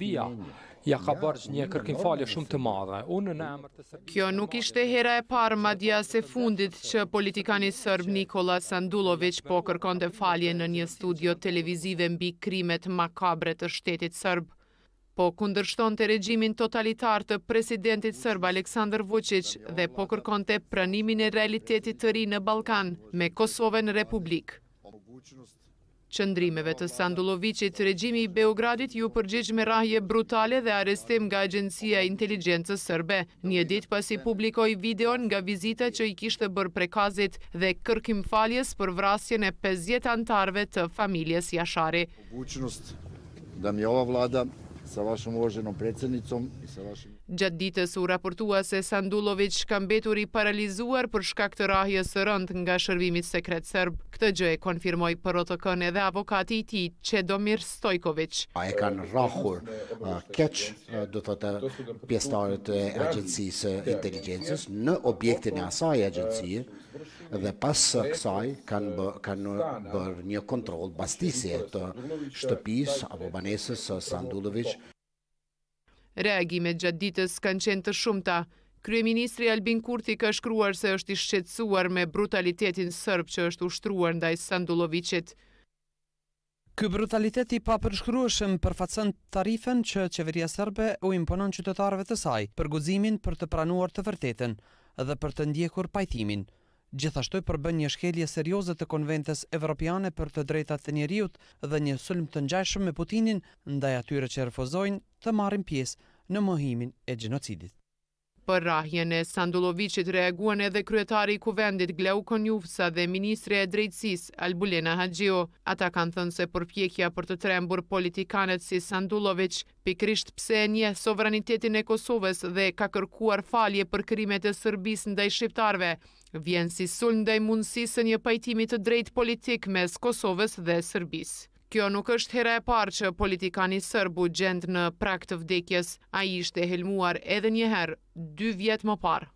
Serbia, ja ka një kërkim falje shumë të madhe. Kjo nuk ishte hera e parë madja se fundit që politikani sërb Nikola Sandulovic po kërkon të falje në një studio televizive mbi krimet makabre të shtetit sërb po kundërshton të regjimin totalitar të presidentit sërb Aleksandr Vucic dhe po kërkon të pranimin e realitetit të ri në Balkan me Kosovën Republik qëndrimeve të Sandulovicit, regjimi i Beogradit ju përgjigj me rahje brutale dhe arestim nga Agencia Inteligencës Sërbe. Një dit pasi publikoj videon nga vizita që i kishtë bërë prekazit dhe kërkim faljes për vrasjen e 50 antarve të familjes Jashari. da mi ova vlada sa vashëm vozhenom predsednicom i sa Gjatë ditës u raportua se Sandulovic kam betur i paralizuar për shkak të rahje së rënd nga shërbimit sekret sërb. Këtë gjë e konfirmoj për otëkën edhe avokati i ti, Qedomir Stojkovic. E kanë rahur keq, do të të pjestarët e agjensisë inteligencës, në objektin e asaj agjensisë, dhe pas kësaj kanë bërë një kontrol bastisje të shtëpis apo banesës Sandullovic. Reagimet gjatë ditës kanë qenë të shumëta. Kryeministri Albin Kurti ka shkruar se është i shqetsuar me brutalitetin sërb që është ushtruar ndaj Sanduloviçit. Ky brutaliteti pa përshkrueshëm përfacën tarifen që qeveria sërbe u imponon qytetarëve të saj për guzimin për të pranuar të vërtetën dhe për të ndjekur pajtimin. Gjithashtu i përbën një shkelje serioze të konventes evropiane për të drejtat të njeriut dhe një sulm të njajshëm me Putinin, ndaj atyre që refozojnë të marim pjesë në mëhimin e gjenocidit. Për rahjene, Sandulovicit reaguan edhe kryetari i kuvendit Gleukon Konjufsa dhe Ministre e Drejtsis, Albulena Hadjo. Ata kanë thënë se përpjekja për të trembur politikanet si Sandulovic, pikrisht pse e një sovranitetin e Kosovës dhe ka kërkuar falje për krimet e Sërbis ndaj Shqiptarve, vjen si sul ndaj mundësisë një pajtimi të drejt politik mes Kosovës dhe Sërbisë. Kjo nuk është hera e parë që politikani sërbu gjendë në praktë të vdekjes, a i shte helmuar edhe njëherë, dy vjetë më parë.